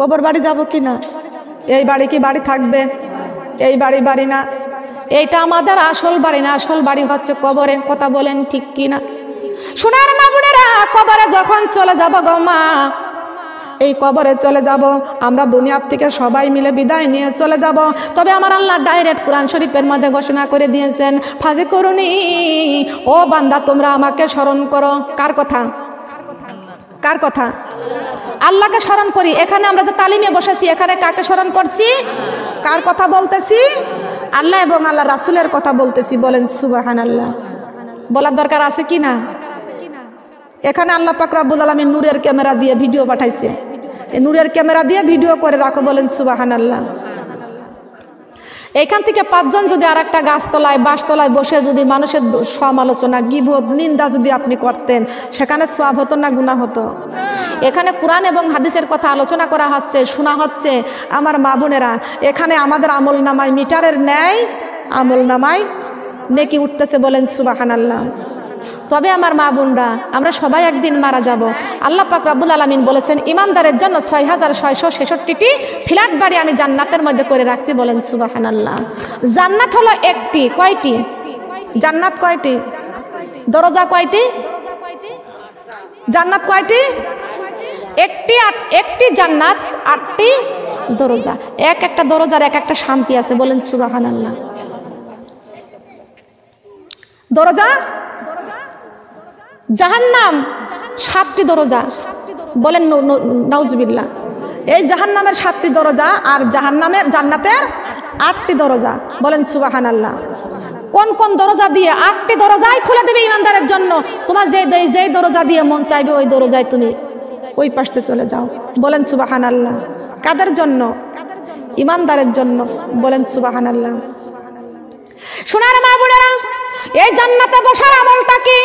কবর বাড়ি যাব কি না এই বাড়ি কি বাড়ি থাকবে এই বাড়ি বাড়ি না এইটা আমাদের আসল বাড়ি না আসল বাড়ি হচ্ছে কবরে কথা বলেন ঠিক কি না সোনার মা কবরে যখন চলে যাব গো মা এই কবরে চলে যাব আমরা দুনিয়ার থেকে সবাই মিলে বিদায় নিয়ে চলে যাব তবে আমার আল্লাহ ডাইরেক্ট কোরআন শরীফের মধ্যে ঘোষণা করে দিয়েছেন ফাজে করুনি ও বান্দা তোমরা আমাকে স্মরণ করো কার কথা কার কথা আল্লাহকে স্মরণ করি এখানে আমরা যে তালিমে বসেছি এখানে কাকে স্মরণ করছি কার কথা বলতেছি আল্লাহ এবং আল্লাহ রাসুলের কথা বলতেছি বলেন সুবাহান আল্লাহ বলার দরকার আছে কি না এখানে আল্লাহ পাকরাবুল আলমী নূরের ক্যামেরা দিয়ে ভিডিও পাঠাইছে নূরের ক্যামেরা দিয়ে ভিডিও করে রাখো বলেন সুবাহান আল্লাহ এখান থেকে পাঁচজন যদি আর একটা গাছতলায় বাসতলায় বসে যদি মানুষের সমালোচনা গিবোধ নিন্দা যদি আপনি করতেন সেখানে সোয়াব হতো না গুণা হতো এখানে কোরআন এবং হাদিসের কথা আলোচনা করা হচ্ছে শোনা হচ্ছে আমার মা বোনেরা এখানে আমাদের আমল নামায় মিটারের ন্যায় আমল নামায় নেকি উঠতেছে বলেন সুবাহান আল্লাহ তবে আমার মা বোনরা আমরা সবাই একদিন মারা যাব আল্লাহ পাক রাব্বুল আলমিন বলেছেন ইমানদারের জন্য ছয় হাজার ছয়শো ছেষট্টিটি ফ্ল্যাট বাড়ি আমি জান্নাতের মধ্যে করে রাখছি বলেন সুবাহান আল্লাহ জান্নাত হলো একটি কয়টি জান্নাত কয়টি দরজা কয়টি জান্নাত কয়টি একটি একটি জান্নাত আটটি দরজা এক একটা দরজার এক একটা শান্তি আছে বলেন সুবাহান আল্লাহ দরজা জাহান্নাম সাতটি দরজা বলেন নাউজবিল্লা এই জাহান্নামের সাতটি দরজা আর জাহান্নামের জান্নাতের আটটি দরজা বলেন সুবাহান আল্লাহ কোন কোন দরজা দিয়ে আটটি দরজাই খুলে দেবে ইমানদারের জন্য তোমার যে যেই দরজা দিয়ে মন চাইবে ওই দরজায় তুমি ওই পাশতে চলে যাও বলেন সুবাহান আল্লাহ কাদের জন্য ইমানদারের জন্য বলেন সুবাহান আল্লাহ সোনার মা বোনেরা এই জান্নাতে বসার আমলটা কি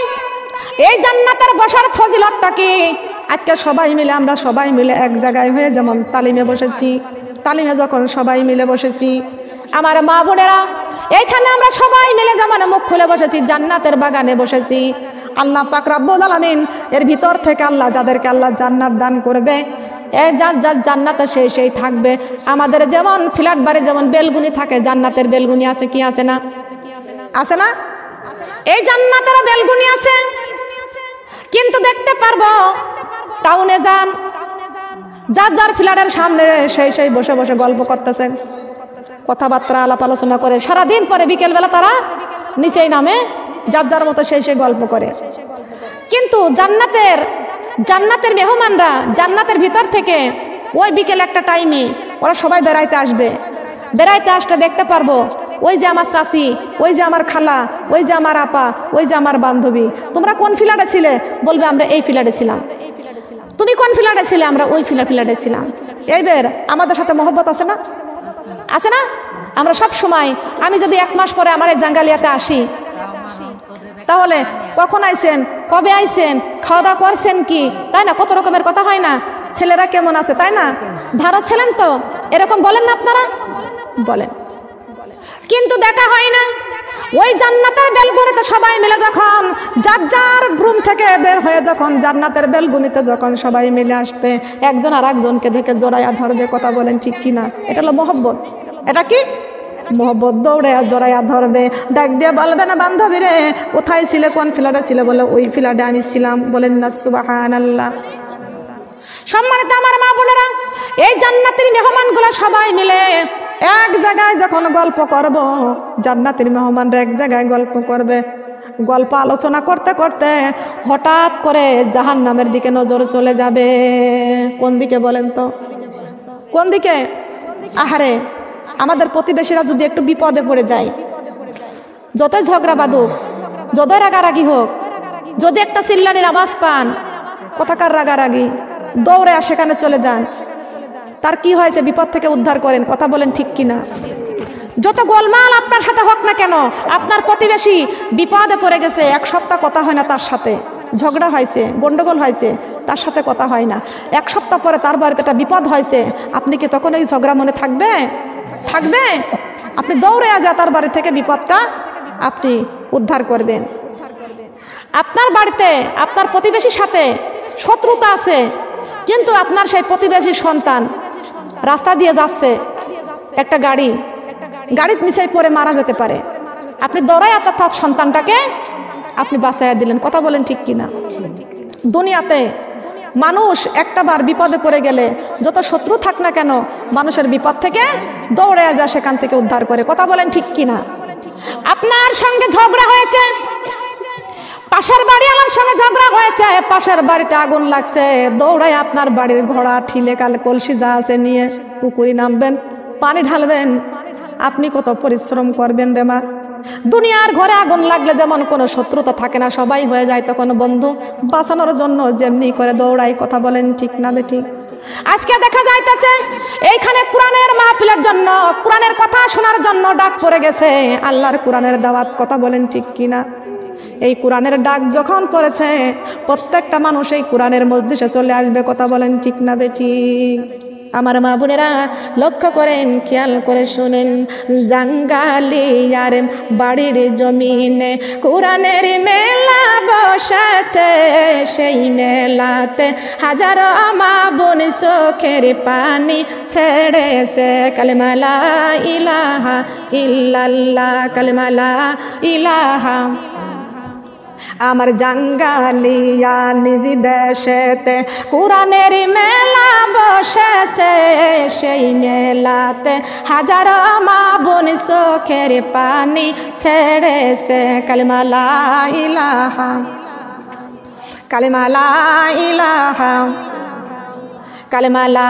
এই জান্নাতের বসার ফজিলতটা কি আজকে সবাই মিলে আমরা সবাই মিলে এক জায়গায় হয়ে যেমন তালিমে বসেছি তালিমে যখন সবাই মিলে বসেছি আমার মা বোনেরা এইখানে আমরা সবাই মিলে যেমন মুখ খুলে বসেছি জান্নাতের বাগানে বসেছি আল্লাহ পাক রব্বুল আলামিন এর ভিতর থেকে আল্লাহ যাদেরকে আল্লাহ জান্নাত দান করবে যার যার জান্নাতে সেই সেই থাকবে আমাদের যেমন ফ্ল্যাট বাড়ি যেমন বেলগুনি থাকে জান্নাতের বেলগুনি আছে কি আছে না আছে না এই জান্নাতের বেলগুনি আছে কিন্তু দেখতে পারবো টাউনে যান যার যার ফ্ল্যাটের সামনে সেই সেই বসে বসে গল্প করতেছে কথাবার্তা আলাপ আলোচনা করে সারাদিন পরে বিকেলবেলা তারা নিচেই নামে যার যার মতো সেই সেই গল্প করে কিন্তু জান্নাতের জান্নাতের মেহমানরা জান্নাতের ভিতর থেকে ওই বিকেল একটা টাইমে ওরা সবাই বেড়াইতে আসবে বেড়াইতে আসতে দেখতে পারবো ওই যে আমার চাষি ওই যে আমার খালা ওই যে আমার আপা ওই যে আমার বান্ধবী তোমরা কোন ফিলাটে ছিলে বলবে আমরা এই ফিলাটে ছিলাম তুমি কোন ফিলাটে ছিলে আমরা ওই ফিলা ফিলাটে ছিলাম এইবার আমাদের সাথে মহব্বত আছে না আছে না আমরা সব সময় আমি যদি এক মাস পরে আমার এই জাঙ্গালিয়াতে আসি তাহলে কখন আইসেন কবে আইসেন খাওয়া দাওয়া করছেন কি তাই না কত রকমের কথা হয় না ছেলেরা কেমন আছে তাই না ভালো ছিলেন তো এরকম বলেন না আপনারা বলেন কিন্তু দেখা হয় না ওই জান্নাতের বেলগুনিতে সবাই মিলে যখন যার যার রুম থেকে বের হয়ে যখন জান্নাতের বেলগুনিতে যখন সবাই মিলে আসবে একজন আর একজনকে দেখে জোড়াইয়া ধরবে কথা বলেন ঠিক কিনা এটা হলো মহব্বত এটা কি মোহব্বত দৌড়ে জোড়াইয়া ধরবে ডাক দিয়ে বলবে না বান্ধবী রে কোথায় ছিলে কোন ফিলাডে ছিলে বলে ওই ফিলাডে আমি ছিলাম বলেন না সুবাহান আল্লাহ সম্মানিত আমার মা বোনেরা এই জান্নাতের মেহমানগুলো সবাই মিলে এক জায়গায় যখন গল্প করব জান্নাতির মেহমানরা এক জায়গায় গল্প করবে গল্প আলোচনা করতে করতে হঠাৎ করে জাহান নামের দিকে নজর চলে যাবে কোন দিকে বলেন তো কোন দিকে আহারে আমাদের প্রতিবেশীরা যদি একটু বিপদে পড়ে যায় যত ঝগড়া বাঁধুক যত রাগারাগি হোক যদি একটা সিল্লানির আওয়াজ পান কথাকার রাগারাগি দৌড়ে সেখানে চলে যান তার কি হয়েছে বিপদ থেকে উদ্ধার করেন কথা বলেন ঠিক কিনা যত গোলমাল আপনার সাথে হোক না কেন আপনার প্রতিবেশী বিপদে পড়ে গেছে এক সপ্তাহ কথা হয় না তার সাথে ঝগড়া হয়েছে গণ্ডগোল হয়েছে তার সাথে কথা হয় না এক সপ্তাহ পরে তার বাড়িতে একটা বিপদ হয়েছে আপনি কি তখন ওই ঝগড়া মনে থাকবে থাকবে আপনি দৌড়ে আজা তার বাড়ি থেকে বিপদটা আপনি উদ্ধার করবেন আপনার বাড়িতে আপনার প্রতিবেশীর সাথে শত্রুতা আছে কিন্তু আপনার সেই প্রতিবেশী সন্তান রাস্তা দিয়ে যাচ্ছে একটা গাড়ি গাড়ির নিচে পরে মারা যেতে পারে আপনি দৌড়ায় আত্মার তার সন্তানটাকে আপনি বাঁচাইয়া দিলেন কথা বলেন ঠিক কিনা দুনিয়াতে মানুষ একটা বার বিপদে পড়ে গেলে যত শত্রু থাক না কেন মানুষের বিপদ থেকে দৌড়ে যা সেখান থেকে উদ্ধার করে কথা বলেন ঠিক কিনা আপনার সঙ্গে ঝগড়া হয়েছে পাশের বাড়ি আমার সঙ্গে ঝগড়া হয়েছে পাশের বাড়িতে আগুন লাগছে দৌড়ায় আপনার বাড়ির ঘোড়া ঠিলে কাল কলসি যা আছে নিয়ে পুকুরি নামবেন পানি ঢালবেন আপনি কত পরিশ্রম করবেন রে মা দুনিয়ার ঘরে আগুন লাগলে যেমন কোনো শত্রুতা থাকে না সবাই হয়ে যায় তখন বন্ধু বাঁচানোর জন্য যেমনি করে দৌড়াই কথা বলেন ঠিক না বেটি ঠিক আজকে দেখা যাইতেছে এইখানে কোরআনের মাহফিলের জন্য কোরআনের কথা শোনার জন্য ডাক পড়ে গেছে আল্লাহর কোরআনের দাওয়াত কথা বলেন ঠিক কিনা এই কোরআনের ডাক যখন পড়েছে প্রত্যেকটা মানুষ এই কোরআনের সে চলে আসবে কথা বলেন ঠিক না বেটি আমার মা বোনেরা লক্ষ্য করেন খেয়াল করে শুনেন জাঙ্গালি আর বাড়ির জমিনে কোরআনের মেলা বসাছে সেই মেলাতে হাজারো মা বোন চোখের পানি ছেড়েছে কালেমালা ইলাহা ইল্লাল্লাহ কালেমালা ইলাহা আমার জাঙ্গালিয়া নিজ দেশেতে কোরআনের মেলা বসেছে সেই মেলাতে হাজার মা বোন চোখের পানি ছেড়েছে কালিমালা ইলাহা কালিমালা ইলাহা কালিমালা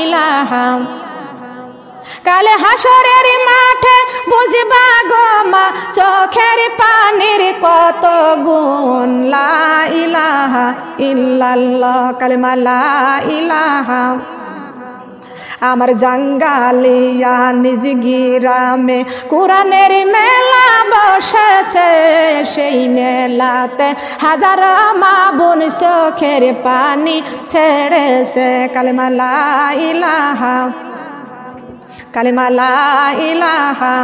ইলাহা কালে হাসরের মাঠে বুঝবা গো মা চোখের পানির কত গুণ লা ইলাহা ইল্লাল্লাহ কালে মালা ইলাহা আমার জাঙ্গালিয়া নিজ গিরামে কোরআনের মেলা বসেছে সেই মেলাতে হাজার মা বোন চোখের পানি ছেড়েছে কালেমা লা ইলাহা ইলাহা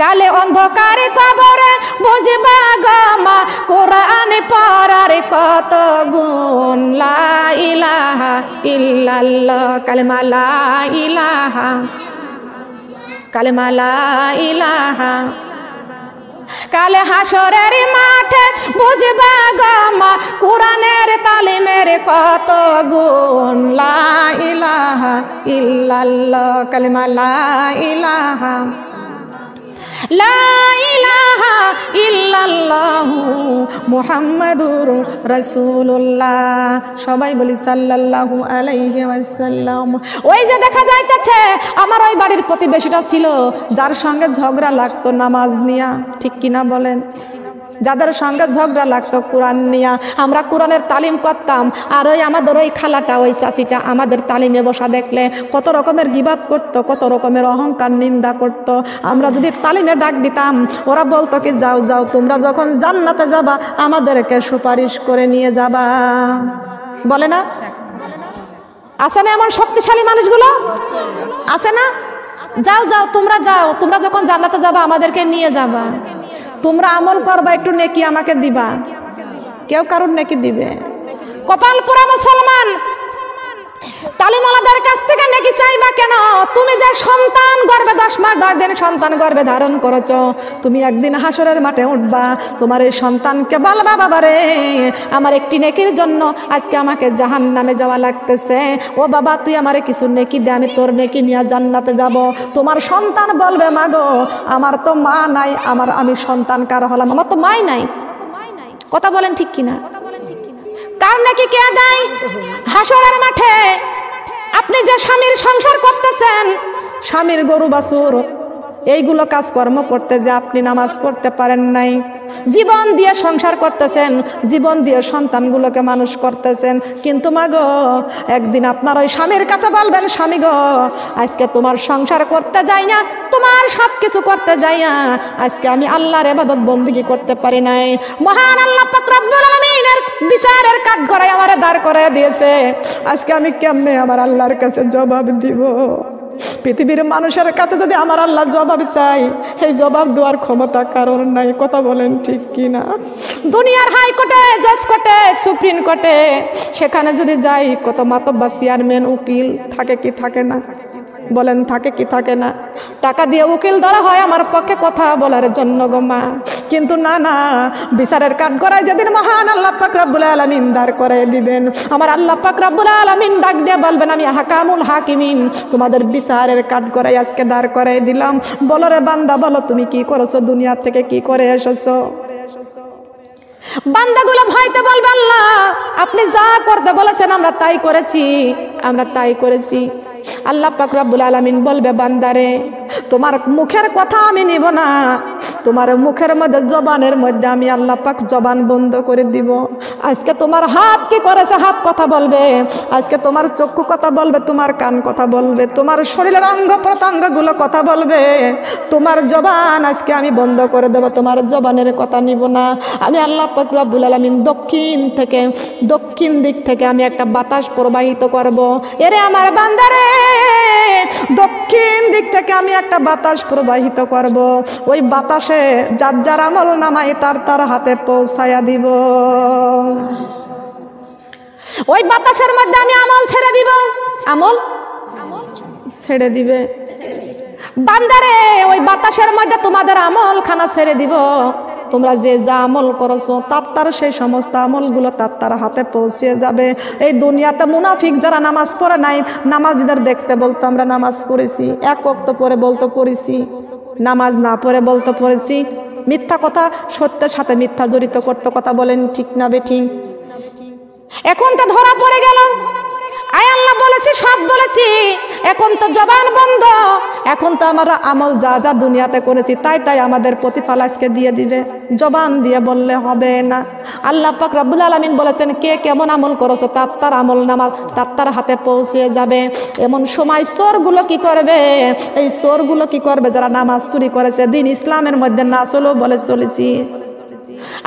কালে অন্ধকারে কবরে বুঝবা গমা কোরআন পরার কত গুণ লাইলাহা ইলাহা ইল্লাল্লাহ কালেমা লা ইলাহা কালেমা লা ইলাহা কাল হাসরের মাঠে বুঝবা গমা কোরআনের তালিমের কত গুণ লা ইলাহা ইল্লাল্লাহ কালিমা লাহা ইলাহা লাইলাহা ইল্লাল্লাহু মুহাম্মাদুর রাসূলুল্লাহ সবাই বলি সাল্লাল্লাহু আলাইহি ওয়াসাল্লাম ওই যে দেখা যাইতেছে আমার ওই বাড়ির প্রতিবেশীটা ছিল যার সঙ্গে ঝগড়া লাগতো নামাজ নিয়া ঠিক কিনা বলেন যাদের সঙ্গে ঝগড়া লাগতো কোরআন নিয়া আমরা কোরআনের তালিম করতাম আর ওই আমাদের ওই খালাটা ওই চাষিটা আমাদের তালিমে বসা দেখলে কত রকমের গিবাদ করত কত রকমের অহংকার নিন্দা করত আমরা যদি তালিমে ডাক দিতাম ওরা বলতো কি যাও যাও তোমরা যখন জান্নাতে যাবা আমাদেরকে সুপারিশ করে নিয়ে যাবা বলে না আছে না এমন শক্তিশালী মানুষগুলো আছে না যাও যাও তোমরা যাও তোমরা যখন জান্নাতে যাবা আমাদেরকে নিয়ে যাবা তোমরা আমল করবা একটু নেকি আমাকে দিবা কেউ কারোর নেকি দিবে কপাল পুরা মুসলমান তালিমালাদের কাছ থেকে নাকি চাইবা কেন তুমি যে সন্তান গর্বে দশ মাস দশ দিন সন্তান গর্বে ধারণ করেছ তুমি একদিন হাসরের মাঠে উঠবা তোমার এই সন্তানকে বলবা বাবা রে আমার একটি নেকির জন্য আজকে আমাকে জাহান নামে যাওয়া লাগতেছে ও বাবা তুই আমার কিছু নেকি দে আমি তোর নেকি নিয়ে জান্নাতে যাব তোমার সন্তান বলবে মাগো আমার তো মা নাই আমার আমি সন্তান কার হলাম আমার তো মাই নাই কথা বলেন ঠিক কিনা কার নাকি কে দেয় হাসরের মাঠে আপনি যে স্বামীর সংসার করতেছেন স্বামীর গরু বাছুর এইগুলো কাজকর্ম করতে যে আপনি নামাজ পড়তে পারেন নাই জীবন দিয়ে সংসার করতেছেন জীবন দিয়ে সন্তানগুলোকে মানুষ করতেছেন কিন্তু গো একদিন আপনার ওই স্বামীর কাছে বলবেন স্বামী গো আজকে তোমার সংসার করতে যাই না তোমার সব কিছু করতে না আজকে আমি আল্লাহর এবাদত বন্দুকি করতে পারি নাই মহান আল্লাহ বিচারের কাঠ গড়াই আমার দাঁড় করাই দিয়েছে আজকে আমি কেমনে আমার আল্লাহর কাছে জবাব দিব পৃথিবীর মানুষের কাছে যদি আমার আল্লাহ জবাব চাই সেই জবাব দেওয়ার ক্ষমতা কারণ নাই কথা বলেন ঠিক কিনা দুনিয়ার হাইকোর্টে জজ কোর্টে সুপ্রিম কোর্টে সেখানে যদি যাই কত মাতব্বাসিয়ার চেয়ারম্যান উকিল থাকে কি থাকে না বলেন থাকে কি থাকে না টাকা দিয়ে উকিল ধরা হয় আমার পক্ষে কথা বলার জন্য গোমা কিন্তু না না বিচারের কাঠ করায় যেদিন মহান আল্লাহ পাকরাবুল আলমিন দাঁড় করাই দিবেন আমার আল্লাহ পাকরাবুল আলমিন ডাক দিয়ে বলবেন আমি হাকামুল হাকিমিন তোমাদের বিচারের কাঠ করাই আজকে দাঁড় করাই দিলাম বলো রে বান্দা বলো তুমি কি করেছো দুনিয়া থেকে কি করে এসেছো বান্দাগুলো ভয়তে বলবে আল্লাহ আপনি যা করতে বলেছেন আমরা তাই করেছি আমরা তাই করেছি আল্লাহ পাকরাবুল আলমিন বলবে বান্দারে তোমার মুখের কথা আমি নিব না তোমার মুখের মধ্যে জবানের মধ্যে আমি আল্লাহ পাক জবান বন্ধ করে দিব আজকে তোমার হাত কি করেছে হাত কথা বলবে আজকে তোমার চক্ষু কথা বলবে তোমার কান কথা বলবে তোমার শরীরের অঙ্গ প্রত্যঙ্গগুলো কথা বলবে তোমার জবান আজকে আমি বন্ধ করে দেবো তোমার জবানের কথা নিব না আমি আল্লাহ পাক রাবুল আলমিন দক্ষিণ থেকে দক্ষিণ দিক থেকে আমি একটা বাতাস প্রবাহিত করব এরে আমার বান্দারে দক্ষিণ দিক থেকে আমি একটা বাতাস প্রবাহিত করব। ওই বাতাসে যার যার আমল নামাই তার তার হাতে পৌঁছায়া দিব ওই বাতাসের মধ্যে আমি আমল ছেড়ে দিব আমল ছেড়ে দিবে বান্দারে ওই বাতাসের মধ্যে তোমাদের আমল খানা ছেড়ে দিব তোমরা যে যা আমল করছো তার তার সেই সমস্ত আমলগুলো তার তার হাতে পৌঁছিয়ে যাবে এই দুনিয়াতে মুনাফিক যারা নামাজ পড়ে নাই নামাজিদের দেখতে বলতো আমরা নামাজ পড়েছি এক অক্ত পরে বলতো পড়েছি নামাজ না পড়ে বলতো পড়েছি মিথ্যা কথা সত্যের সাথে মিথ্যা জড়িত করতে কথা বলেন ঠিক না বেঠিক এখন তো ধরা পড়ে গেল আয় আল্লাহ বলেছি সব বলেছি এখন তো জবান বন্ধ এখন তো আমরা আমল যা যা দুনিয়াতে করেছি তাই তাই আমাদের প্রতিফল আজকে দিয়ে দিবে জবান দিয়ে বললে হবে না আল্লাহ পাক রব্বুল আলমিন বলেছেন কে কেমন আমল করেছো তার তার আমল নামাজ তার তার হাতে পৌঁছে যাবে এমন সময় চোরগুলো কি করবে এই চোরগুলো কি করবে যারা নামাজ চুরি করেছে দিন ইসলামের মধ্যে না চলো বলে চলেছি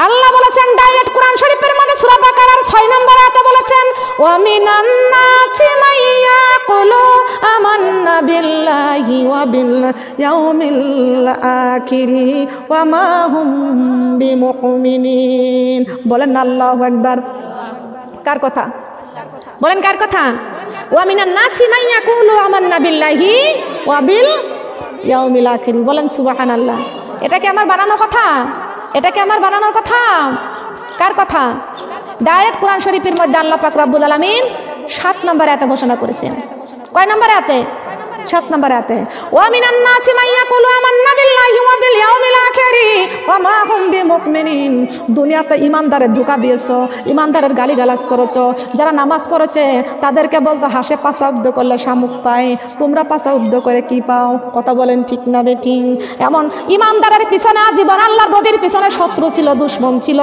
আল্লাহ বলেছেন ডাইরেক্ট কোরআন শরীফের মধ্যে সূরা বাকারার 6 নম্বর আয়াতে বলেছেন ওয়া মিনান নাসি মাইয়া কুলু আমান্না বিল্লাহি ওয়া বিল ইয়াউমিল আখিরি ওয়া মা হুম বিমুমিনিন বলেন আল্লাহু আকবার কার কথা বলেন কার কথা ওয়া মিনান নাসি মাইয়া কুলু আমান্না বিল্লাহি ওয়া বিল ইয়াউমিল আখিরি বলেন সুবহানাল্লাহ এটা কি আমার বানানো কথা এটা কি আমার বানানোর কথা কার কথা ডাইরেক্ট কোরআন শরীফের মধ্যে আল্লাহ পাক রাব্বুল আলমিন সাত নম্বরে এত ঘোষণা করেছেন কয় নম্বরে এতে সাত নম্বর আতে ওয়া মিনান নাসি মাইয়া কুলু আমান্না বিল্লাহি ওয়া বিল ইয়াউমিল আখিরি ওয়া মা হুম বিমুমিনিন দুনিয়াতে ইমানদারের ধোঁকা দিয়েছো ইমানদারের গালাজ করেছো যারা নামাজ পড়েছে তাদেরকে বলতো হাসে পাছা উদ্দ করলে শামুক পায় তোমরা পাছা উদ্দ করে কি পাও কথা বলেন ঠিক না বেটি এমন ইমানদারের পিছনে আজীবন আল্লাহর নবীর পিছনে শত্রু ছিল দুশ্মন ছিল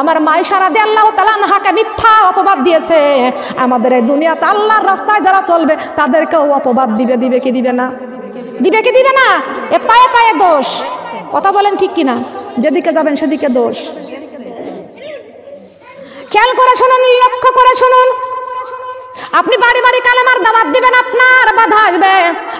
আমার মাই সারা দিয়ে আল্লাহ তাআলা নাহাকে মিথ্যা অপবাদ দিয়েছে আমাদের এই দুনিয়াতে আল্লাহর রাস্তায় যারা চলবে তাদেরকেও অপবাদ দিবে দিবে দিবে দিবে না দিবে কি দিবে না এ পায়ে পায়ে দোষ কথা বলেন ঠিক কিনা যেদিকে যাবেন সেদিকে দোষ খেয়াল করে শুনুন লক্ষ্য করে শুনুন আপনি বাড়ি বাড়ি কালেমার দাবাত দিবেন আপনার বাধা আসবে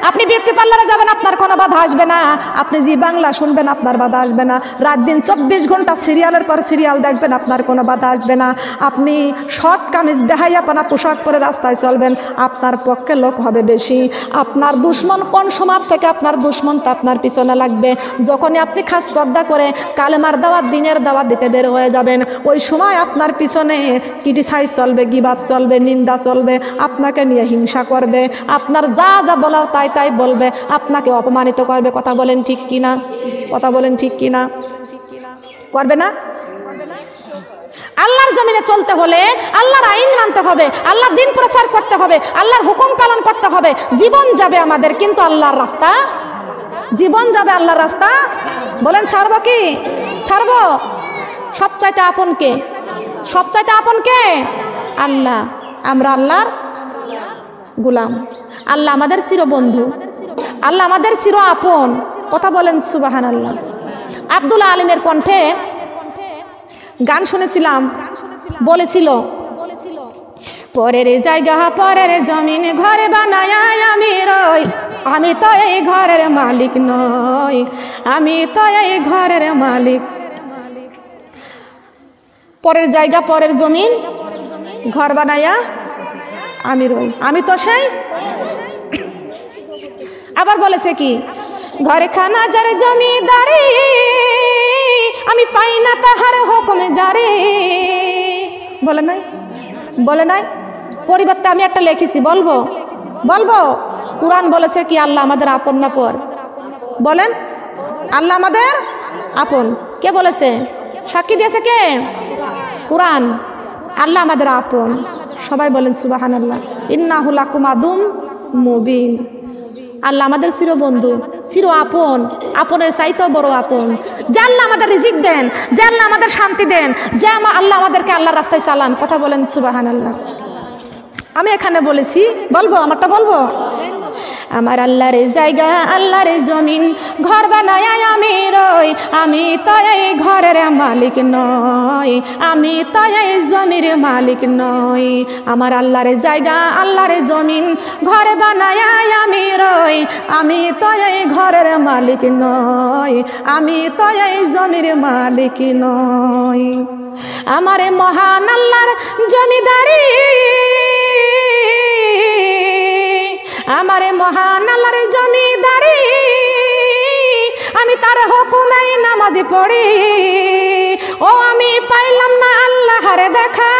আপনি বিউটি পার্লারে যাবেন আপনার কোনো বাধা আসবে না আপনি জি বাংলা শুনবেন আপনার বাধা আসবে না রাত দিন চব্বিশ ঘন্টা সিরিয়ালের পর সিরিয়াল দেখবেন আপনার কোনো বাধা আসবে না আপনি শর্ট কামিজ বেহাইয়াপনা পোশাক পরে রাস্তায় চলবেন আপনার পক্ষে লোক হবে বেশি আপনার দুশ্মন কোন সমাজ থেকে আপনার দুশ্মনটা আপনার পিছনে লাগবে যখনই আপনি খাস পর্দা করে কালেমার দাওয়াত দিনের দাওয়াত দিতে বের হয়ে যাবেন ওই সময় আপনার পিছনে ক্রিটিসাইজ চলবে গিবাদ চলবে নিন্দা চলবে আপনাকে নিয়ে হিংসা করবে আপনার যা যা বলার তাই তাই বলবে আপনাকে অপমানিত করবে কথা বলেন ঠিক কিনা কথা বলেন ঠিক কিনা করবে না আল্লাহর জমিনে চলতে হলে আল্লাহর আইন মানতে হবে আল্লাহর দিন প্রচার করতে হবে আল্লাহর হুকুম পালন করতে হবে জীবন যাবে আমাদের কিন্তু আল্লাহর রাস্তা জীবন যাবে আল্লাহর রাস্তা বলেন ছাড়বো কি ছাড়বো সবচাইতে আপনকে সবচাইতে আপনকে আল্লাহ আমরা আল্লাহর গুলাম আল্লাহ আমাদের চির বন্ধু আল্লাহ আমাদের চির আপন কথা বলেন সুবাহান আল্লাহ আব্দুল আলিমের কণ্ঠে গান শুনেছিলাম বলেছিল পরের জায়গা পরের জমিন ঘরে বানায় আমি রই আমি তো এই ঘরের মালিক নই আমি তো এই ঘরের মালিক পরের জায়গা পরের জমিন ঘর বানাইয়া আমি রই আমি তো সেই আবার বলেছে কি ঘরে খানা যারে দাঁড়ে আমি পাই না তাহার হুকুমে যারে বলে নাই বলে নাই পরিবর্তে আমি একটা লিখেছি বলবো বলবো কোরআন বলেছে কি আল্লাহ আমাদের আপন না পর বলেন আল্লাহ আমাদের আপন কে বলেছে সাক্ষী দিয়েছে কে কোরআন আল্লাহ আমাদের আপন সবাই বলেন সুবাহান আল্লাহ ইন্নাহুল কুমাদুম মুবিন আল্লাহ আমাদের চির বন্ধু চির আপন আপনের চাইতেও বড় আপন যে আল্লাহ আমাদের রিজিক দেন যে আল্লাহ আমাদের শান্তি দেন যে আল্লাহ আমাদেরকে আল্লাহ রাস্তায় চালান কথা বলেন সুবাহান আল্লাহ আমি এখানে বলেছি বলবো আমারটা বলবো আমার রে জায়গা রে জমিন ঘর বানায় আমি রই আমি তাই ঘরের মালিক নই আমি তাই জমির মালিক নই আমার রে জায়গা রে জমিন ঘর বানায় আমি রই আমি তাই ঘরের মালিক নই আমি তাই জমির মালিক নই আমার মহান আল্লাহর জমিদারি আমারে মহান আল্লাহর জমিদারি আমি তার হুকুমেই নামাজি পড়ি ও আমি পাইলাম না আল্লাহরে দেখা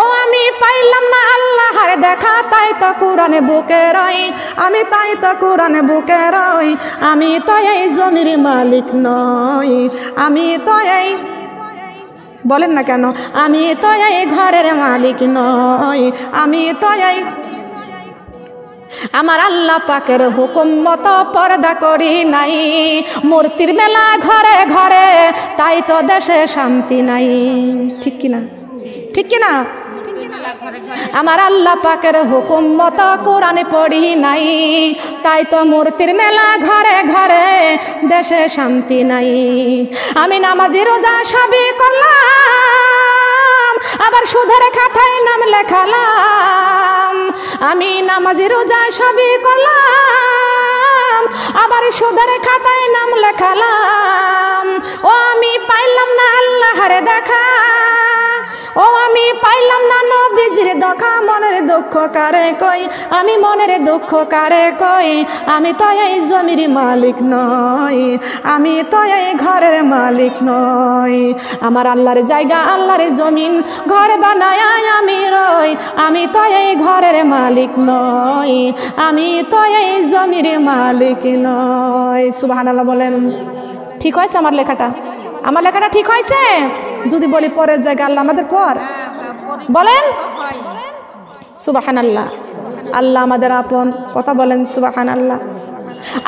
ও আমি পাইলাম না আল্লাহারে দেখা তাই তো কোরআনে বুকে রই আমি তাই তো কোরআনে বুকে রই আমি তো এই জমির মালিক নই আমি তো এই বলেন না কেন আমি তো এই ঘরের মালিক নই আমি তো এই আমার আল্লাহ পাকের হুকুম মতো পর্দা করি নাই মূর্তির মেলা ঘরে ঘরে তাই তো দেশে শান্তি নাই ঠিক কিনা ঠিক কিনা আমার আল্লাহ পাকের হুকুম মতো কোরআন পড়ি নাই তাই তো মূর্তির মেলা ঘরে ঘরে দেশে শান্তি নাই আমি নামাজি রোজা সবই করলাম আবার সুদের খাতায় নাম লেখালাম আমি নামাজি রোজা সবই করলাম আবার সুদের খাতায় নাম লেখালাম ও আমি পাইলাম না আল্লাহ হাসির দখা মনের দুঃখ কারে কই আমি মনের দুঃখ কারে কই আমি তো এই জমির মালিক নই আমি তো এই ঘরের মালিক নই আমার আল্লাহর জায়গা আল্লাহর জমিন ঘর বানায় আমি রই আমি তো এই ঘরের মালিক নই আমি তো এই জমির মালিক নই সুবাহান আল্লাহ বলেন ঠিক হয়েছে আমার লেখাটা আমার লেখাটা ঠিক হয়েছে যদি বলি পরের জায়গা আল্লাহ আমাদের পর বলেন সুবাহান আল্লাহ আল্লাহ আমাদের আপন কথা বলেন সুবাহান আল্লাহ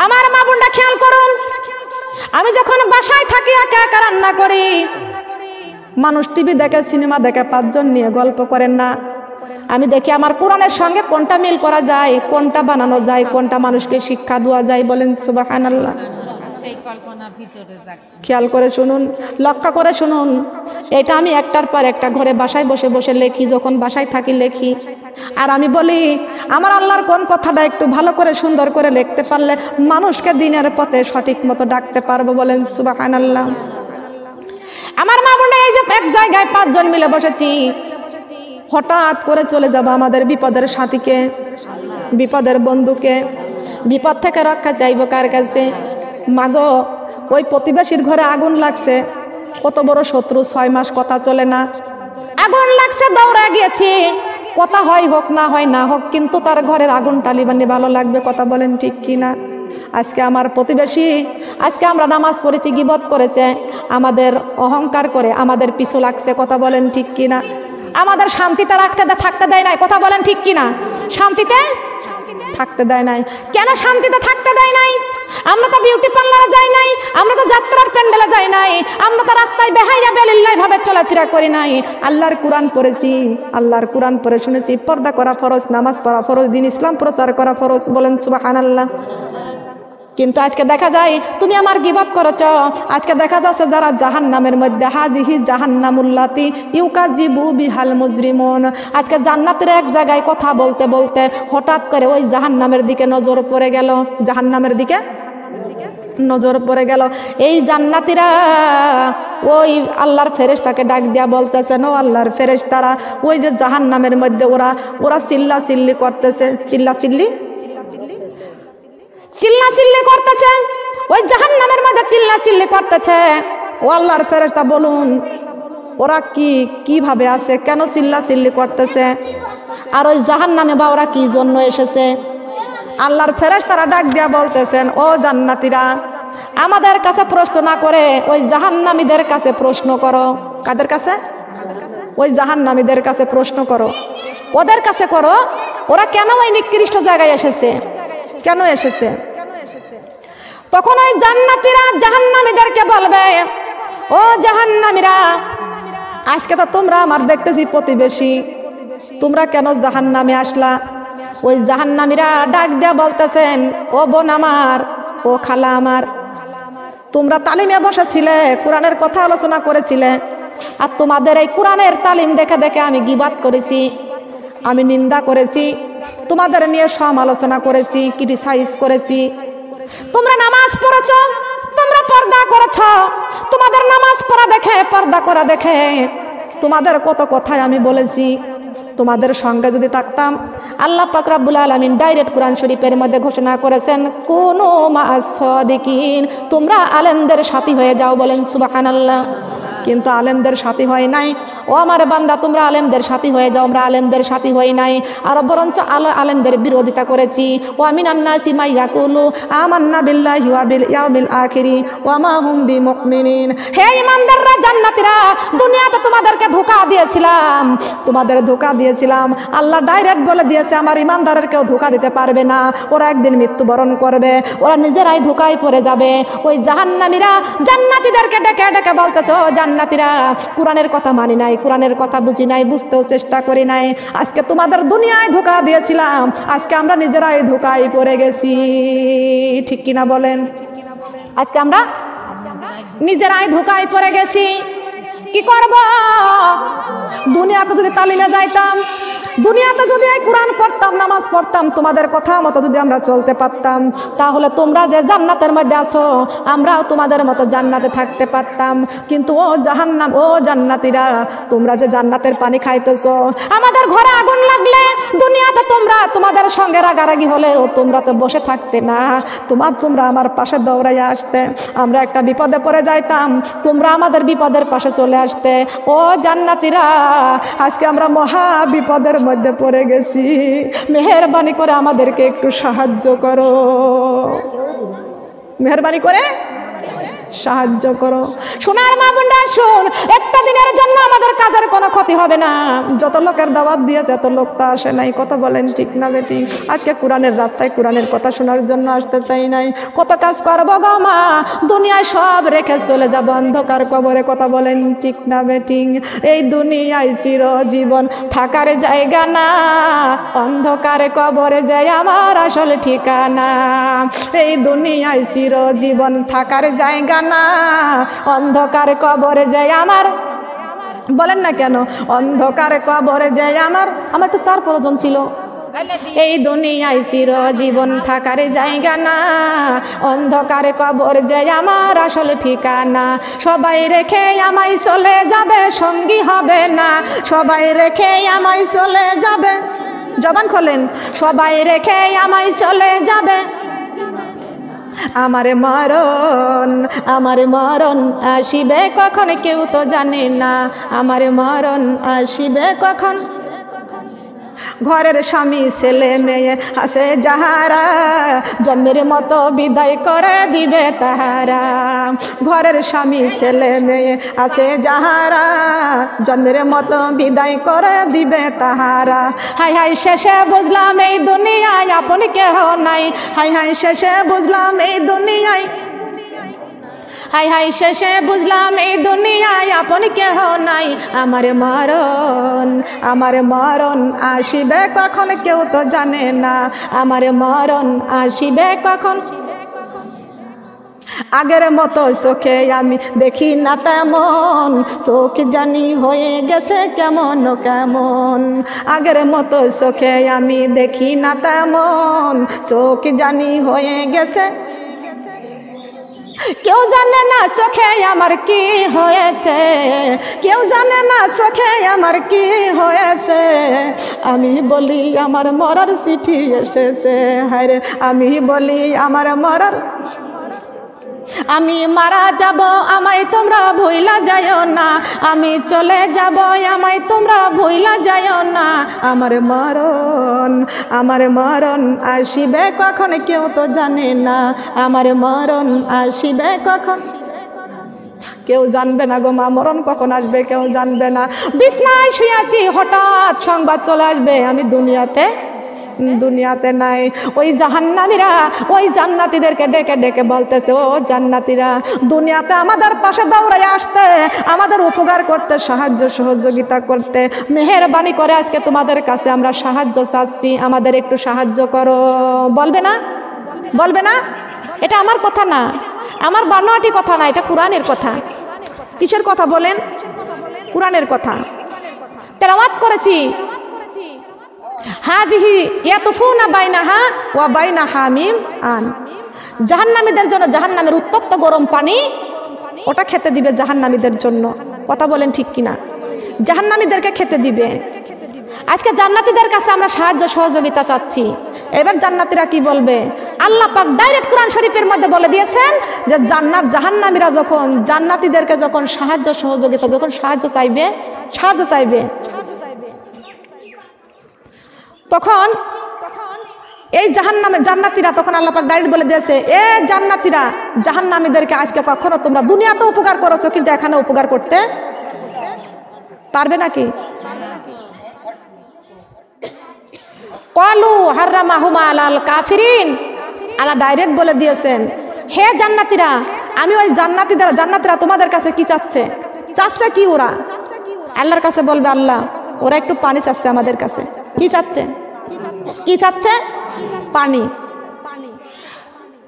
আমার মা বোনটা খেয়াল করুন আমি যখন বাসায় থাকি একা একা রান্না করি মানুষ টিভি দেখে সিনেমা দেখে পাঁচজন নিয়ে গল্প করেন না আমি দেখি আমার কোরআনের সঙ্গে কোনটা মিল করা যায় কোনটা বানানো যায় কোনটা মানুষকে শিক্ষা দেওয়া যায় বলেন সুবাহান আল্লাহ খেয়াল করে শুনুন লক্ষ্য করে শুনুন এটা আমি একটার পর একটা ঘরে বাসায় বসে বসে লেখি যখন বাসায় থাকি লেখি আর আমি বলি আমার আল্লাহর কোন কথাটা একটু ভালো করে সুন্দর করে লিখতে পারলে মানুষকে দিনের পথে সঠিক মতো ডাকতে পারবো বলেন সুবাহান আল্লাহ আমার মা বোনে এই যে এক জায়গায় পাঁচজন মিলে বসেছি হঠাৎ করে চলে যাব আমাদের বিপদের সাথীকে বিপদের বন্ধুকে বিপদ থেকে রক্ষা চাইব কার কাছে মাগো ওই প্রতিবেশীর ঘরে আগুন লাগছে কত বড় শত্রু ছয় মাস কথা চলে না আগুন লাগছে দৌড়া গিয়েছি কথা হয় হোক না হয় না হোক কিন্তু তার ঘরের আগুন টালিবানি ভালো লাগবে কথা বলেন ঠিক কি না আজকে আমার প্রতিবেশী আজকে আমরা নামাজ পড়েছি গিবত করেছে আমাদের অহংকার করে আমাদের পিছু লাগছে কথা বলেন ঠিক কি না আমাদের শান্তিতে রাখতে থাকতে দেয় নাই কথা বলেন ঠিক কি না শান্তিতে থাকতে দেয় নাই কেন শান্তিতে থাকতে দেয় নাই আমরা তো বিউটি পার্লারে যাই নাই আমরা তো যাত্রার প্যান্ডেলে যাই নাই আমরা তো রাস্তায় বেহাইয়া বেলিল্লাই ভাবে চলাফেরা করি নাই আল্লাহর কোরআন পড়েছি আল্লাহর কোরআন পড়ে শুনেছি পর্দা করা ফরজ নামাজ পড়া ফরজ দিন ইসলাম প্রচার করা ফরজ বলেন সুবাহান আল্লাহ কিন্তু আজকে দেখা যায় তুমি আমার গিবাদ করেছ আজকে দেখা যাচ্ছে যারা জাহান নামের মধ্যে হাজিহি উল্লাতি ইউকা জিবু বিহাল মুজরিমন আজকে জান্নাতের এক জায়গায় কথা বলতে বলতে হঠাৎ করে ওই জাহান নামের দিকে নজর পড়ে গেল জাহান নামের দিকে নজর পড়ে গেল এই জান্নাতিরা ওই আল্লাহর তাকে ডাক দিয়া বলতেছে ও আল্লাহর তারা ওই যে জাহান নামের মধ্যে ওরা ওরা চিল্লা চিল্লি করতেছে চিল্লা চিল্লি চিল্লা চিল্লি করতেছে ওই জাহান নামের মধ্যে চিল্লা চিল্লি করতেছে ও আল্লাহর ফেরেস্তা বলুন ওরা কি কিভাবে আছে কেন চিল্লা চিল্লি করতেছে আর ওই জাহান নামে বা ওরা কি জন্য এসেছে আল্লাহর ফেরেস্তারা ডাক দিয়া বলতেছেন ও জান্নাতিরা আমাদের কাছে প্রশ্ন না করে ওই নামীদের কাছে প্রশ্ন করো কাদের কাছে ওই নামীদের কাছে প্রশ্ন করো ওদের কাছে করো ওরা কেন ওই নিকৃষ্ট জায়গায় এসেছে কেন এসেছে তখন ওই জান্নাতিরা জাহান্নামীদেরকে বলবে ও জাহান্নামীরা আজকে তো তোমরা আমার দেখতেছি প্রতিবেশী তোমরা কেন জাহান্নামে আসলা ওই জাহান্নামীরা ডাক দেয়া বলতেছেন ও বোন আমার ও খালা আমার তোমরা তালিমে বসেছিলে কোরআনের কথা আলোচনা করেছিলে আর তোমাদের এই কোরআনের তালিম দেখে দেখে আমি গিবাদ করেছি আমি নিন্দা করেছি তোমাদের নিয়ে সমালোচনা করেছি ক্রিটিসাইজ করেছি তোমরা নামাজ পড়েছ তোমরা পর্দা করেছ তোমাদের নামাজ পড়া দেখে পর্দা করা দেখে তোমাদের কত কথায় আমি বলেছি তোমাদের সঙ্গে যদি থাকতাম আল্লাহ পাকরাবুল আলমিন ডাইরেক্ট কোরআন শরীফের মধ্যে ঘোষণা করেছেন কোনো মাসিকিন তোমরা আলেমদের সাথী হয়ে যাও বলেন সুবাহান আল্লাহ কিন্তু আলেমদের সাথী হয় নাই ও আমার বান্দা তোমরা আলেমদের সাথী হয়ে যাও আমরা আলেমদের সাথী হয়ে নাই আর বরঞ্চ আলো আলেমদের বিরোধিতা করেছি ও আমিন আন্না সিমাই ইয়াকুলু আমান্না বিল্লাহ আখিরি ও মা হুম বি মুমিনিন হে ইমানদাররা জান্নাতীরা দুনিয়াতে তোমাদেরকে ধোঁকা দিয়েছিলাম তোমাদের ধোঁকা দিয়ে দিয়েছিলাম আল্লাহ ডাইরেক্ট বলে দিয়েছে আমার ইমানদারের কেউ ধোকা দিতে পারবে না ওরা একদিন মৃত্যুবরণ করবে ওরা নিজেরাই ধোকায় পড়ে যাবে ওই জাহান্নামীরা জান্নাতিদেরকে ডেকে ডেকে বলতেছে ও জান্নাতিরা কোরআনের কথা মানি নাই কোরআনের কথা বুঝি নাই বুঝতেও চেষ্টা করি নাই আজকে তোমাদের দুনিয়ায় ধোকা দিয়েছিলাম আজকে আমরা নিজেরাই ধোকায় পড়ে গেছি ঠিক কিনা বলেন আজকে আমরা নিজেরাই ধোকায় পড়ে গেছি কি করব দুনিয়াতে যদি তালিমে যাইতাম দুনিয়াতে যদি এই কোরআন পড়তাম নামাজ পড়তাম তোমাদের কথা মতো যদি আমরা চলতে পারতাম তাহলে তোমরা যে জান্নাতের মধ্যে আসো আমরাও তোমাদের মতো জান্নাতে থাকতে পারতাম কিন্তু ও জাহান্নাম ও জান্নাতিরা তোমরা যে জান্নাতের পানি খাইতেছ আমাদের ঘরে আগুন লাগলে দুনিয়াতে তোমরা তোমাদের সঙ্গে রাগারাগি হলেও তোমরা তো বসে থাকতে না তোমার তোমরা আমার পাশে দৌড়াইয়া আসতে আমরা একটা বিপদে পড়ে যাইতাম তোমরা আমাদের বিপদের পাশে চলে আসতে ও জান্নাতিরা আজকে আমরা মহা বিপদের মধ্যে পড়ে গেছি মেহরবানি করে আমাদেরকে একটু সাহায্য করো মেহরবানি করে সাহায্য করো সোনার মা বোনরা শোন একটা দিনের জন্য আমাদের কাজের কোনো ক্ষতি হবে না যত লোকের দাওয়াত দিয়েছে এত লোক তা আসে নাই কথা বলেন ঠিক না বেটি আজকে কোরআনের রাস্তায় কোরআনের কথা শোনার জন্য আসতে চাই নাই কত কাজ করবো গো মা দুনিয়ায় সব রেখে চলে যাব অন্ধকার কবরে কথা বলেন ঠিক না বেটিং এই দুনিয়ায় চির জীবন থাকার জায়গা না অন্ধকারে কবরে যায় আমার আসল ঠিকানা এই দুনিয়ায় চির জীবন থাকার জায়গা না অন্ধকার কবরে যে আমার বলেন না কেন অন্ধকার কবরে যে আমার আমার একটু চার প্রয়োজন ছিল এই দুনিয়ায় চির জীবন থাকার জায়গা না অন্ধকারে কবর যে আমার আসল ঠিকানা সবাই রেখে আমায় চলে যাবে সঙ্গী হবে না সবাই রেখে আমায় চলে যাবে জবান খোলেন সবাই রেখে আমায় চলে যাবে আমার মরণ আমার মরণ আসিবে কখন কেউ তো জানে না আমার মরণ আসিবে কখন ঘরের স্বামী ছেলে মেয়ে আছে যাহারা জন্মের মতো বিদায় করে দিবে তাহারা ঘরের স্বামী ছেলে মেয়ে আছে যাহারা জন্মের মতো বিদায় করে দিবে তাহারা হাই হাই শেষে বুঝলাম এই দুনিয়ায় আপন কেহ নাই হাই হাই শেষে বুঝলাম এই দুনিয়ায় হাই হাই শেষে বুঝলাম এই দুনিয়ায় আপন কেহ নাই আমার মরণ আমার মরণ আসিবে কখন কেউ তো জানে না আমার মরণ আসিবে কখন আগের মতো চোখে আমি দেখি না তেমন চোখ জানি হয়ে গেছে কেমন কেমন আগের মতো চোখে আমি দেখি না তেমন চোখ জানি হয়ে গেছে কেউ জানে না চোখে আমার কি হয়েছে কেউ জানে না চোখে আমার কি হয়েছে আমি বলি আমার মরার চিঠি এসেছে হায় আমি বলি আমার মরার আমি মারা যাব আমায় তোমরা ভুইলা যায় না আমি চলে যাব আমায় তোমরা ভুইলা যায় না আমার মরণ আমার মরণ আসিবে কখন কেউ তো জানে না আমার মরণ আসিবে কখন কেউ জানবে না গো মা মরণ কখন আসবে কেউ জানবে না বিছনায় শুয়ে আছি হঠাৎ সংবাদ চলে আসবে আমি দুনিয়াতে দুনিয়াতে নাই ওই জাহান্নামীরা ওই জান্নাতিদেরকে ডেকে ডেকে বলতেছে ও জান্নাতিরা দুনিয়াতে আমাদের পাশে দৌড়ায় আসতে আমাদের উপকার করতে সাহায্য সহযোগিতা করতে মেহরবানি করে আজকে তোমাদের কাছে আমরা সাহায্য চাচ্ছি আমাদের একটু সাহায্য করো বলবে না বলবে না এটা আমার কথা না আমার বানোয়াটি কথা না এটা কোরআনের কথা কিসের কথা বলেন কোরআনের কথা তেলাওয়াত করেছি হাজিহি ইয়াতুফুনা বাইনাহা ওয়া বাইনা হামিম আন জাহান্নামীদের জন্য জাহান্নামের উত্তপ্ত গরম পানি ওটা খেতে দিবে জাহান্নামীদের জন্য কথা বলেন ঠিক কিনা জাহান্নামীদেরকে খেতে দিবে আজকে জান্নাতিদের কাছে আমরা সাহায্য সহযোগিতা চাচ্ছি এবার জান্নাতিরা কি বলবে আল্লাহ পাক ডাইরেক্ট কোরআন শরীফের মধ্যে বলে দিয়েছেন যে জান্নাত জাহান্নামীরা যখন জান্নাতিদেরকে যখন সাহায্য সহযোগিতা যখন সাহায্য চাইবে সাহায্য চাইবে তখন এই জাহান নামে জান্নাতিরা তখন আল্লাপাক ডাইরেক্ট বলে দিয়েছে এ জান্নাতিরা জাহান নামীদেরকে আজকে কখনো তোমরা দুনিয়াতে উপকার করেছো কিন্তু এখানে উপকার করতে পারবে নাকি কলু মাহুমা আলাল কাফিরিন আল্লাহ ডাইরেক্ট বলে দিয়েছেন হে জান্নাতিরা আমি ওই জান্নাতিদের জান্নাতিরা তোমাদের কাছে কি চাচ্ছে চাচ্ছে কি ওরা আল্লাহর কাছে বলবে আল্লাহ ওরা একটু পানি চাচ্ছে আমাদের কাছে কি চাচ্ছে কি চাচ্ছে পানি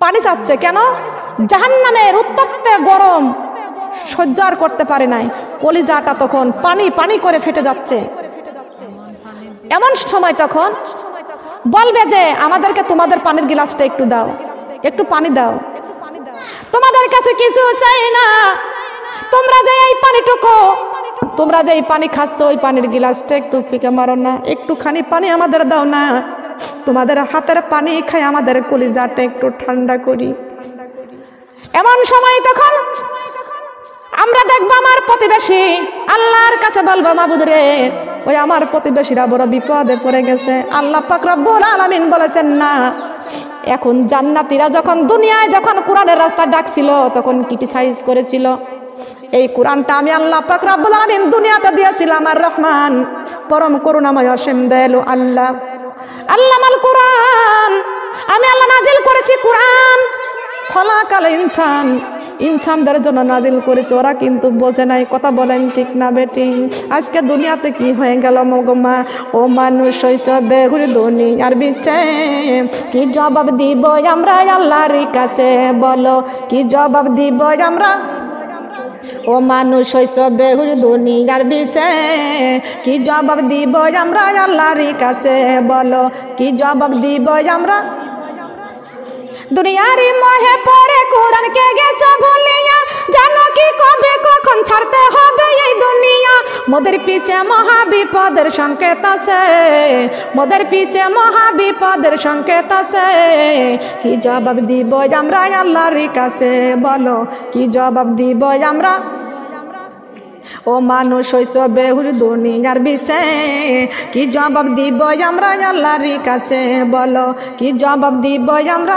পানি চাচ্ছে কেন জাহান নামের উত্তপ্তে গরম সহ্য আর করতে পারে নাই কলিজাটা তখন পানি পানি করে ফেটে যাচ্ছে এমন সময় তখন বলবে যে আমাদেরকে তোমাদের পানির গিলাসটা একটু দাও একটু পানি দাও তোমাদের কাছে কিছু চাই না তোমরা যে এই পানিটুকু তোমরা যে এই পানি খাচ্ছ ওই পানির গিলাসটা একটু পিকে মারো না একটুখানি পানি আমাদের দাও না তোমাদের হাতের পানি খাই আমাদের কলিজাটা একটু ঠান্ডা করি এমন সময় তখন আমরা দেখবো আমার প্রতিবেশী আল্লাহর কাছে বলবো মাবুদ রে ওই আমার প্রতিবেশীরা বড় বিপদে পড়ে গেছে আল্লাহ পাকরাবুল আলামিন বলেছেন না এখন জান্নাতিরা যখন দুনিয়ায় যখন কোরআনের রাস্তা ডাকছিল তখন কিটি সাইজ করেছিল এই কোরআনটা আমি আল্লাহ পাক রব্বুল দুনিয়াতে দিয়েছিলাম আর রহমান পরম করুণাময় অসীম দেল আল্লাহ আল্লাহ মাল কোরআন আমি আল্লাহ নাজিল করেছি কোরআন ফলাকাল ইনসান ইনসানদের জন্য নাজিল করেছে ওরা কিন্তু বোঝে নাই কথা বলেন ঠিক না বেটিং আজকে দুনিয়াতে কি হয়ে গেল মগমা ও মানুষ শৈশবে ঘুরে দুনিয়ার বিচে কি জবাব দিব আমরা আল্লাহরই কাছে বলো কি জবাব দিব আমরা ও মানুষ হইস বেহুর দুনিয়ার বিষে কি জবাব দিব আমরা আল্লাহর কাছে বলো কি জবাব দিব আমরা দুনিয়ার মহে পরে কে গেছো ভুলিয়া জানো কি কবে কখন ছাড়তে হবে এই দুনিয়া মোদের পিছে মহাবিপদের সংকেত আছে মোদের পিছে মহাবিপদের সংকেত আছে কি জবাব দিব আমরা আল্লাহর কাছে বলো কি জবাব দিব আমরা ও মানুষ হইস বেহুর দুনিয়ার বিষে কি জবাব দিব আমরা আল্লাহর কাছে বলো কি জবাব দিব আমরা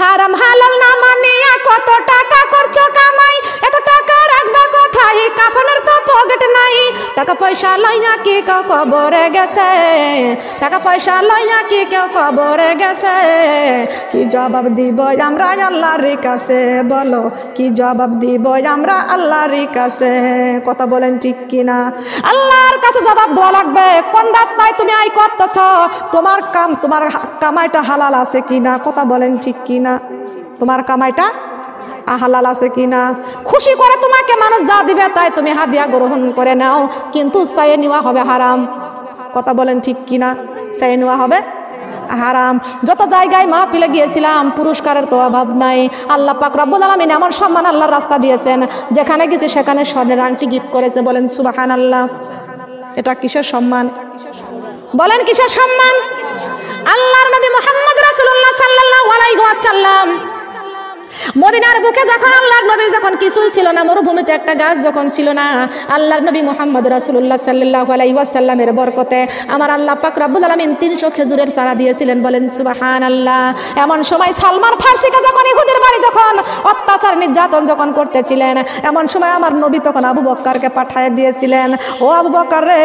হারাম হালাল না মানিয়া কত টাকা খরচ কামাই এত টাকা রাখবা কোথায় কাফনের তো পকেট নাই টাকা পয়সা লইয়া কি কেউ কবরে গেছে টাকা পয়সা লইয়া কি কেউ কবরে গেছে কি জবাব দিব আমরা আল্লাহর কাছে বলো কি জবাব দিব আমরা আল্লাহর কাছে কথা বলেন ঠিক কিনা আল্লাহর কাছে জবাব দেওয়া লাগবে কোন রাস্তায় তুমি আয় করতেছ তোমার কাম তোমার কামাইটা হালাল আছে কিনা কথা বলেন ঠিক কিনা কিনা তোমার কামাইটা আহালাল আছে কিনা খুশি করে তোমাকে মানুষ যা দিবে তাই তুমি হাদিয়া গ্রহণ করে নাও কিন্তু চাইয়ে নেওয়া হবে হারাম কথা বলেন ঠিক কিনা চাইয়ে নেওয়া হবে হারাম যত জায়গায় মা ফিলে গিয়েছিলাম পুরস্কারের তো অভাব নাই আল্লাহ পাক রব্বুল আলমিন আমার সম্মান আল্লাহর রাস্তা দিয়েছেন যেখানে গেছি সেখানে স্বর্ণের আংটি গিফট করেছে বলেন সুবাহান আল্লাহ এটা কিসের সম্মান বলেন কিসের সম্মান আল্লাহর নবী মোহাম্মদ রাসূলুল্লাহ সাল্লাল্লাহু আলাইহি ওয়াসাল্লাম মদিনার বুকে যখন আল্লাহর নবীর যখন কিছুই ছিল না মরুভূমিতে একটা গাছ যখন ছিল না আল্লাহর নবী মোহাম্মদ রাসুল্লাহ সাল্লাহ আলাইসাল্লামের বরকতে আমার আল্লাহ পাক রাব্বুল আলমিন তিনশো খেজুরের চারা দিয়েছিলেন বলেন সুবাহান আল্লাহ এমন সময় সালমান ফার্সিকে যখন ইহুদের বাড়ি যখন অত্যাচার নির্যাতন যখন করতেছিলেন এমন সময় আমার নবী তখন আবু বক্কারকে পাঠিয়ে দিয়েছিলেন ও আবু বক্কার রে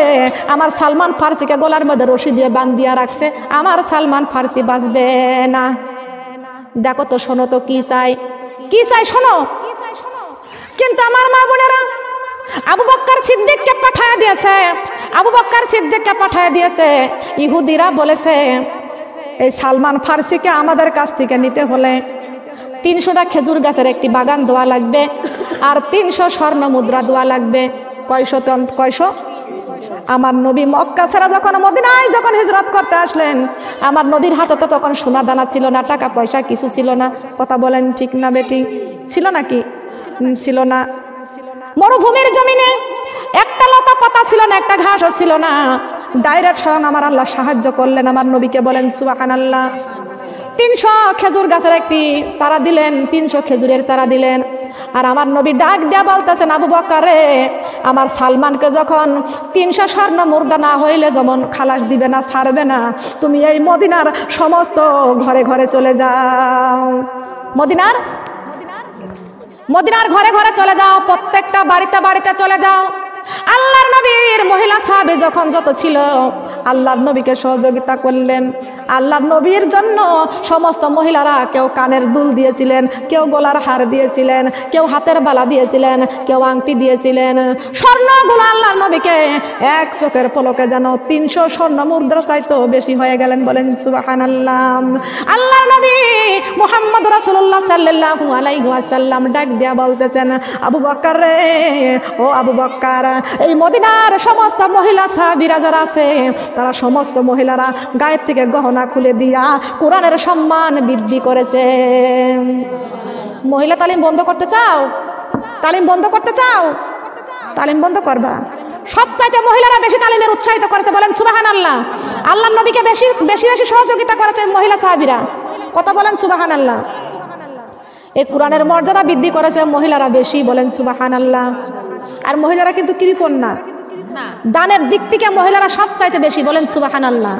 আমার সালমান ফার্সিকে গলার মধ্যে রশি দিয়ে বান্ধিয়া রাখছে আমার সালমান ফার্সি বাঁচবে না দেখো তো শোনো তো কি চাই কি চাই শোনো কিন্তু আমার মা বোনেরা আবু বক্কর সিদ্দিককে পাঠায় দিয়েছে আবু বক্কর সিদ্দিককে পাঠায় দিয়েছে ইহুদিরা বলেছে এই সালমান ফার্সিকে আমাদের কাছ থেকে নিতে হলে তিনশোটা খেজুর গাছের একটি বাগান দেওয়া লাগবে আর তিনশো স্বর্ণ মুদ্রা দেওয়া লাগবে কয়শো কয়শো আমার নবী মক্কা ছাড়া যখন মদিনায় যখন হিজরত করতে আসলেন আমার নবীর হাতে তো তখন সোনা দানা ছিল না টাকা পয়সা কিছু ছিল না কথা বলেন ঠিক না বেটি ছিল নাকি ছিল না মরুভূমির জমিনে একটা লতা পাতা ছিল না একটা ঘাসও ছিল না ডাইরেক্ট স্বয়ং আমার আল্লাহ সাহায্য করলেন আমার নবীকে বলেন সুবাহান আল্লাহ তিনশো খেজুর গাছের একটি চারা দিলেন তিনশো খেজুরের চারা দিলেন আর আমার নবী ডাক দেয়া বলতেছেন আবু বকারে আমার সালমানকে যখন তিনশো স্বর্ণ মুর্গা না হইলে যেমন খালাস দিবে না ছাড়বে না তুমি এই মদিনার সমস্ত ঘরে ঘরে চলে যাও মদিনার মদিনার ঘরে ঘরে চলে যাও প্রত্যেকটা বাড়িতে বাড়িতে চলে যাও আল্লাহর নবীর মহিলা সাহাবে যখন যত ছিল আল্লাহর নবীকে সহযোগিতা করলেন আল্লাহ নবীর জন্য সমস্ত মহিলারা কেউ কানের দুল দিয়েছিলেন কেউ গলার হার দিয়েছিলেন কেউ হাতের বালা দিয়েছিলেন কেউ আংটি দিয়েছিলেন স্বর্ণগুলো আল্লাহ নবীকে এক চোখের পলকে যেন তিনশো স্বর্ণ মুদ্রা চাইতো বেশি হয়ে গেলেন বলেন সুবাহান আল্লাহ আল্লাহ নবী মোহাম্মদ রাসুল্লাহ সাল্লু আলাইসাল্লাম ডাক দিয়া বলতেছেন আবু বক্কার রে ও আবু বক্কার এই মদিনার সমস্ত মহিলা সাহাবিরা যারা আছে তারা সমস্ত মহিলারা গায়ের থেকে গহনা খানা খুলে দিয়া কোরআনের সম্মান বৃদ্ধি করেছে মহিলা তালিম বন্ধ করতে চাও তালিম বন্ধ করতে চাও তালিম বন্ধ করবা সবচাইতে মহিলারা বেশি তালিমের উৎসাহিত করেছে বলেন সুবাহান আল্লাহ আল্লাহ নবীকে বেশি বেশি বেশি সহযোগিতা করেছে মহিলা সাহাবিরা কথা বলেন সুবাহান আল্লাহ এই কোরআনের মর্যাদা বৃদ্ধি করেছে মহিলারা বেশি বলেন সুবাহান আল্লাহ আর মহিলারা কিন্তু কৃপণ না দানের দিক থেকে মহিলারা সব চাইতে বেশি বলেন সুবাহান আল্লাহ